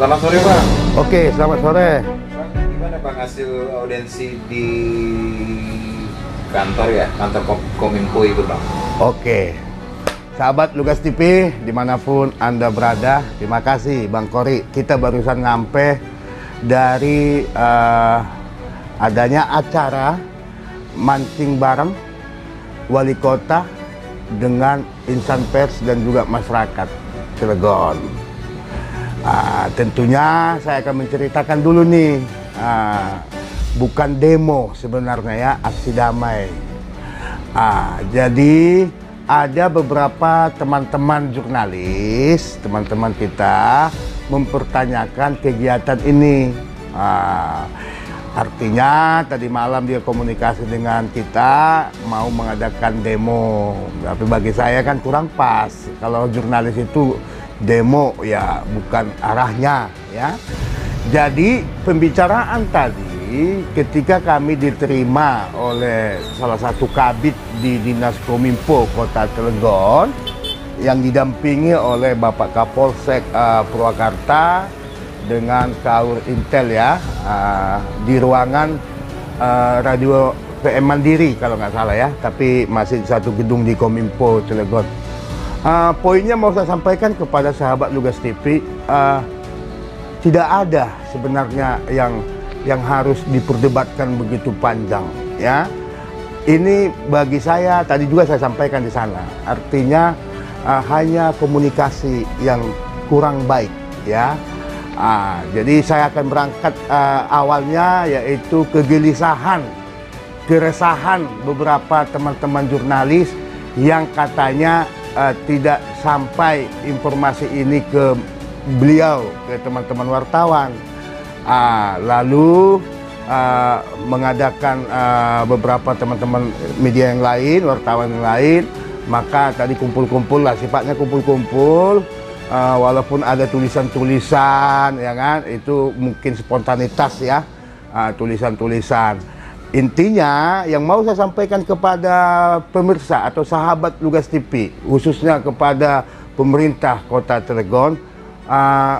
Selamat sore Pak. Oke, selamat sore. Gimana Pak hasil audiensi di kantor ya, kantor Kominfo itu Pak? Oke. Sahabat Lugas TV, dimanapun Anda berada, terima kasih Bang Kori. Kita barusan nyampe dari uh, adanya acara mancing bareng wali kota dengan insan pers dan juga masyarakat Cilegon. Uh, tentunya saya akan menceritakan dulu nih, uh, bukan demo sebenarnya ya, aksi damai. Uh, jadi ada beberapa teman-teman jurnalis, teman-teman kita mempertanyakan kegiatan ini. Uh, Artinya tadi malam dia komunikasi dengan kita mau mengadakan demo. Tapi bagi saya kan kurang pas kalau jurnalis itu demo ya bukan arahnya ya. Jadi pembicaraan tadi ketika kami diterima oleh salah satu kabit di Dinas Kominfo Kota Cilegon yang didampingi oleh Bapak Kapolsek uh, Purwakarta dengan Kaur Intel ya uh, di ruangan uh, radio PM Mandiri kalau nggak salah ya, tapi masih satu gedung di Kominfo Cilegon uh, poinnya mau saya sampaikan kepada sahabat Lugas TV uh, ah, tidak ada sebenarnya yang yang harus diperdebatkan begitu panjang ya ini bagi saya tadi juga saya sampaikan di sana artinya uh, hanya komunikasi yang kurang baik ya uh, jadi saya akan berangkat uh, awalnya yaitu kegelisahan keresahan beberapa teman-teman jurnalis yang katanya uh, tidak sampai informasi ini ke beliau, ke teman-teman wartawan. Uh, lalu uh, mengadakan uh, beberapa teman-teman media yang lain, wartawan yang lain, maka tadi kumpul-kumpul lah, sifatnya kumpul-kumpul. Uh, walaupun ada tulisan-tulisan, ya kan, itu mungkin spontanitas ya, tulisan-tulisan. Uh, tulisan -tulisan. Intinya yang mau saya sampaikan kepada pemirsa atau sahabat Lugas TV, khususnya kepada pemerintah Kota Tregon uh, ah,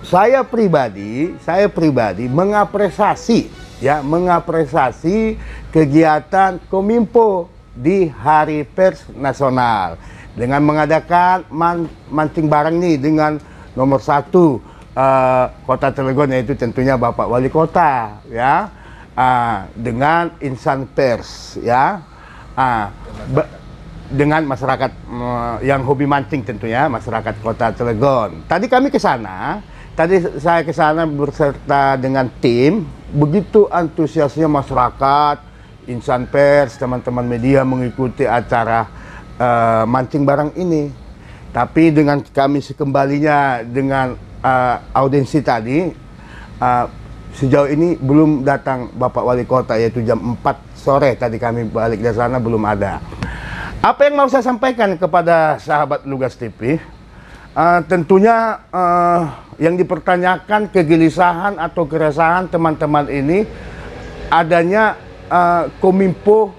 saya pribadi, saya pribadi mengapresiasi ya mengapresiasi kegiatan Kominfo di Hari Pers Nasional dengan mengadakan man, mancing barang nih dengan nomor satu uh, Kota Tregon yaitu tentunya Bapak Wali Kota ya uh, dengan insan pers ya uh, dengan masyarakat uh, yang hobi mancing tentunya masyarakat kota Cilegon. Tadi kami ke sana, tadi saya ke sana berserta dengan tim. Begitu antusiasnya masyarakat, insan pers, teman-teman media mengikuti acara uh, mancing barang ini. Tapi dengan kami sekembalinya dengan uh, audiensi tadi, uh, sejauh ini belum datang Bapak Wali Kota yaitu jam 4 sore tadi kami balik dari sana belum ada. Apa yang mau saya sampaikan kepada sahabat Lugas TV? Uh, eh, tentunya uh, yang dipertanyakan kegelisahan atau keresahan teman-teman ini adanya uh, Kominfo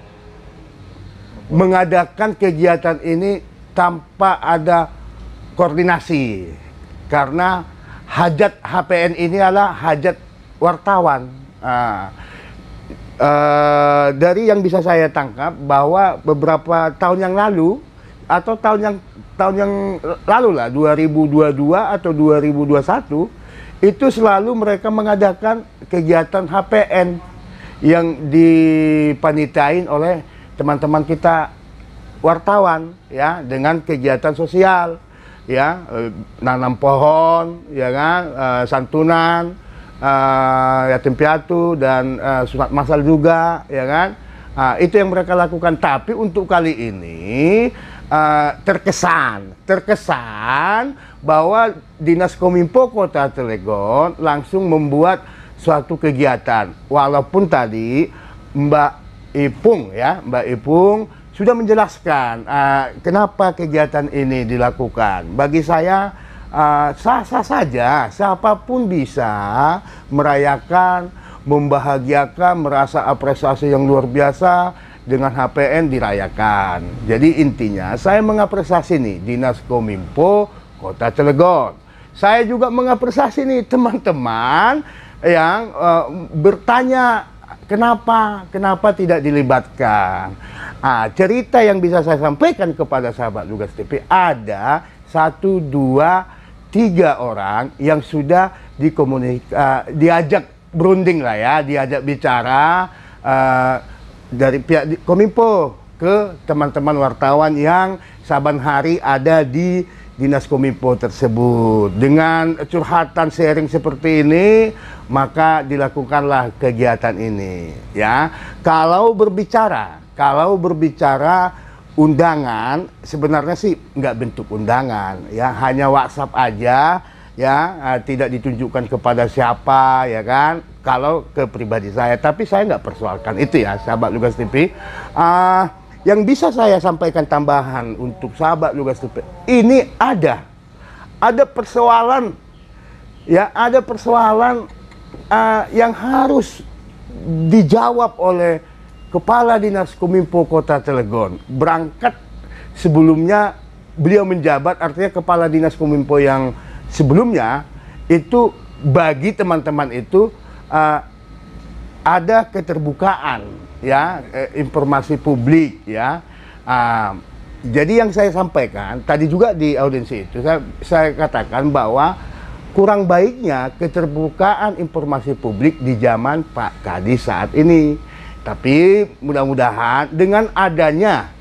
mengadakan kegiatan ini tanpa ada koordinasi karena hajat HPN ini adalah hajat wartawan. Nah, uh, dari yang bisa saya tangkap bahwa beberapa tahun yang lalu atau tahun yang tahun yang lalu lah 2022 atau 2021 itu selalu mereka mengadakan kegiatan HPN yang dipanitain oleh teman-teman kita wartawan ya dengan kegiatan sosial ya eh, nanam pohon ya kan eh, santunan uh, yatim piatu dan uh, surat masal juga ya kan uh, itu yang mereka lakukan tapi untuk kali ini uh, terkesan terkesan bahwa dinas kominfo kota Telegon langsung membuat suatu kegiatan walaupun tadi Mbak Ipung ya Mbak Ipung sudah menjelaskan uh, kenapa kegiatan ini dilakukan bagi saya Ah, sah-sah uh, saja, siapapun bisa merayakan, membahagiakan, merasa apresiasi yang luar biasa dengan HPN dirayakan. Jadi intinya saya mengapresiasi nih Dinas Kominfo Kota Cilegon. Saya juga mengapresiasi nih teman-teman yang uh, bertanya kenapa kenapa tidak dilibatkan. nah, cerita yang bisa saya sampaikan kepada sahabat Lugas TV ada satu dua tiga orang yang sudah dikomunik uh, eh, diajak berunding lah ya, diajak bicara uh, dari pihak Kominfo ke teman-teman wartawan yang saban hari ada di Dinas Kominfo tersebut. Dengan curhatan sharing seperti ini, maka dilakukanlah kegiatan ini, ya. Kalau berbicara, kalau berbicara undangan sebenarnya sih nggak bentuk undangan ya hanya WhatsApp aja ya eh, tidak ditunjukkan kepada siapa ya kan kalau ke pribadi saya tapi saya nggak persoalkan itu ya sahabat Lugas TV uh, eh, yang bisa saya sampaikan tambahan untuk sahabat Lugas TV ini ada ada persoalan ya ada persoalan uh, yang harus dijawab oleh Kepala Dinas Kominfo Kota Cilegon. Berangkat sebelumnya beliau menjabat artinya Kepala Dinas Kominfo yang sebelumnya itu bagi teman-teman itu uh, ada keterbukaan ya eh, informasi publik ya. Uh, jadi yang saya sampaikan tadi juga di audiensi itu saya, saya katakan bahwa kurang baiknya keterbukaan informasi publik di zaman Pak Kadi saat ini tapi mudah-mudahan dengan adanya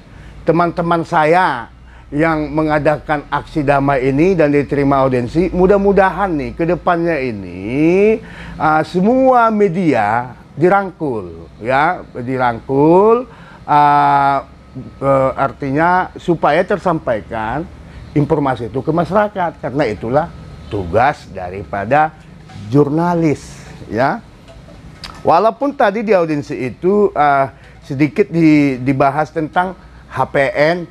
teman-teman saya yang mengadakan aksi damai ini dan diterima audiensi, mudah-mudahan nih ke depannya ini uh, semua media dirangkul ya, dirangkul uh, uh, artinya supaya tersampaikan informasi itu ke masyarakat karena itulah tugas daripada jurnalis ya. Walaupun tadi di audiensi itu uh, sedikit di, dibahas tentang HPN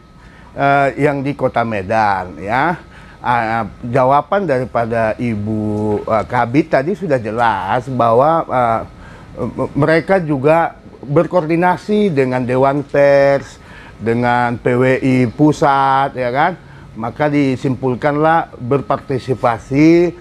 uh, eh, yang di Kota Medan ya. Uh, jawaban daripada Ibu uh, Kabit tadi sudah jelas bahwa uh, mereka juga berkoordinasi dengan Dewan Pers, dengan PWI pusat ya kan. Maka disimpulkanlah berpartisipasi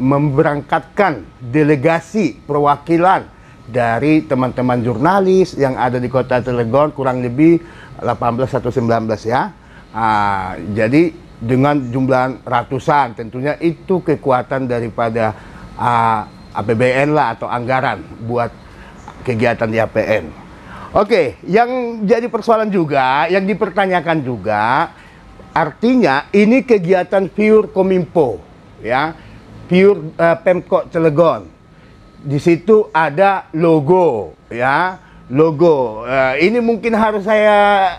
memberangkatkan delegasi perwakilan dari teman-teman jurnalis yang ada di kota Cilegon kurang lebih 18 atau 19 ya. Uh, jadi dengan jumlah ratusan tentunya itu kekuatan daripada uh, ah, APBN lah atau anggaran buat kegiatan di APN. Oke, yang jadi persoalan juga, yang dipertanyakan juga, artinya ini kegiatan pure Kominfo, ya, pure uh, Pemkot Cilegon di situ ada logo ya logo uh, ini mungkin harus saya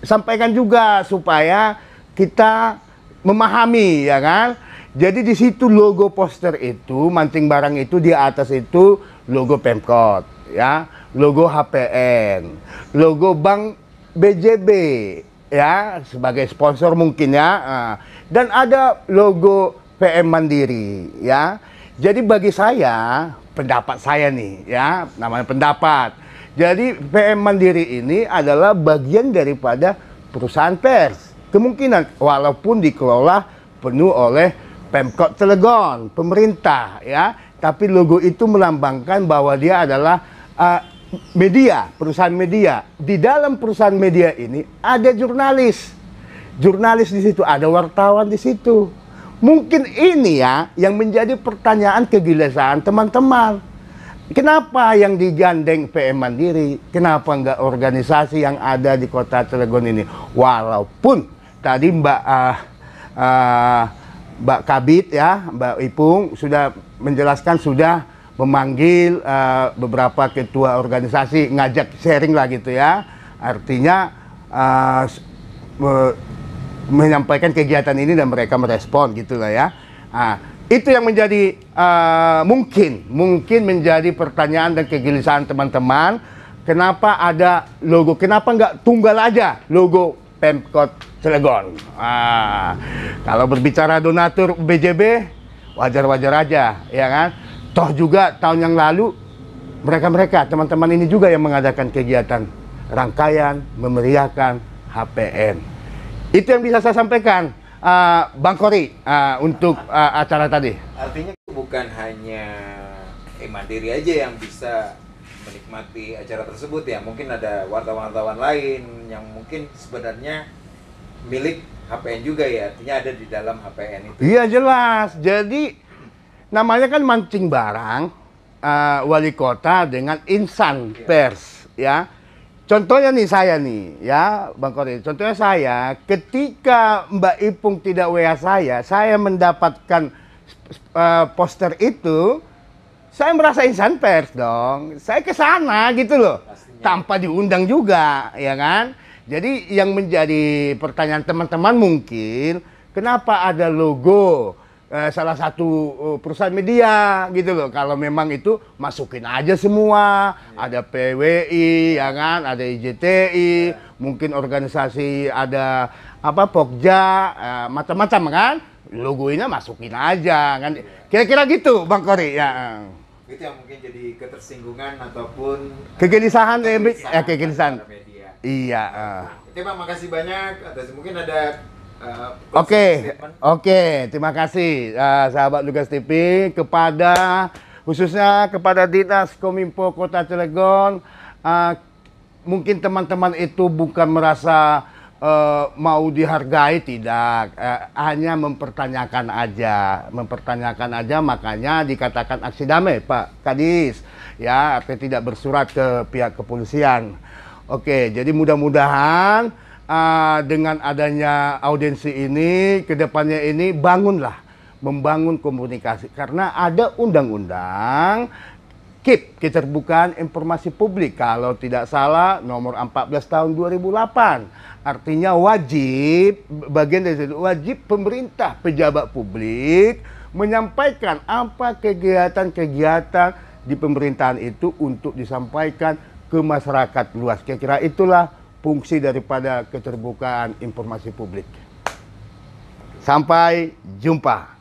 sampaikan juga supaya kita memahami ya kan jadi di situ logo poster itu mancing barang itu di atas itu logo Pemkot ya logo HPN logo Bank BJB ya sebagai sponsor mungkin ya uh, dan ada logo PM Mandiri ya jadi bagi saya pendapat saya nih ya namanya pendapat. Jadi PM Mandiri ini adalah bagian daripada perusahaan pers. Kemungkinan walaupun dikelola penuh oleh Pemkot Cilegon, pemerintah ya, tapi logo itu melambangkan bahwa dia adalah uh, media, perusahaan media. Di dalam perusahaan media ini ada jurnalis. Jurnalis di situ, ada wartawan di situ Mungkin ini ya yang menjadi pertanyaan kegilaan teman-teman. Kenapa yang digandeng PM Mandiri? Kenapa enggak organisasi yang ada di kota Cilegon ini? Walaupun tadi Mbak uh, uh, Mbak Kabit ya, Mbak Ipung sudah menjelaskan sudah memanggil uh, beberapa ketua organisasi ngajak sharing lah gitu ya. Artinya uh, menyampaikan kegiatan ini dan mereka merespon gitu lah ya. Nah, itu yang menjadi uh, mungkin mungkin menjadi pertanyaan dan kegelisahan teman-teman. Kenapa ada logo? Kenapa nggak tunggal aja logo Pemkot Cilegon? nah, kalau berbicara donatur BJB, wajar-wajar aja, ya kan? Toh juga tahun yang lalu mereka-mereka teman-teman ini juga yang mengadakan kegiatan rangkaian memeriahkan HPN. Itu yang bisa saya sampaikan, uh, Bang Kori, uh, untuk uh, acara tadi. Artinya bukan hanya eh, Mandiri aja yang bisa menikmati acara tersebut ya. Mungkin ada wartawan-wartawan lain yang mungkin sebenarnya milik HPN juga ya. Artinya ada di dalam HPN itu. Iya jelas. Jadi namanya kan mancing barang uh, wali kota dengan insan iya. pers ya Contohnya nih saya nih, ya Bang Kori. Contohnya saya, ketika Mbak Ipung tidak WA saya, saya mendapatkan uh, poster itu, saya merasa insan pers dong. Saya ke sana gitu loh, Pastinya. tanpa diundang juga, ya kan? Jadi yang menjadi pertanyaan teman-teman mungkin, kenapa ada logo eh, salah satu uh, perusahaan media gitu loh. Kalau memang itu masukin aja semua. Yeah. Ada PWI ya kan, ada IJTI, yeah. mungkin organisasi ada apa Pokja eh, macam-macam kan. Logonya masukin aja kan. Kira-kira gitu Bang Kori ya. Itu yang mungkin jadi ketersinggungan ataupun eh, kegelisahan, ya ya, kegelisahan. Iya. uh. Eh. Terima kasih banyak. Atas mungkin ada Eh, oke, okay. oke, okay. terima kasih uh, sahabat Lugas TV kepada khususnya kepada dinas Kominfo Kota Cilegon. Uh, mungkin teman-teman itu bukan merasa uh, mau dihargai tidak, uh, hanya mempertanyakan aja, mempertanyakan aja makanya dikatakan aksi damai Pak Kadis, ya artinya tidak bersurat ke pihak kepolisian. Oke, okay, jadi mudah-mudahan uh, dengan adanya audiensi ini, kedepannya ini bangunlah, membangun komunikasi. Karena ada undang-undang keep, keterbukaan informasi publik. Kalau tidak salah, nomor 14 tahun 2008. Artinya wajib, bagian dari situ, wajib pemerintah, pejabat publik, menyampaikan apa kegiatan-kegiatan di pemerintahan itu untuk disampaikan ke masyarakat luas. Kira-kira itulah fungsi daripada keterbukaan informasi publik. Sampai jumpa.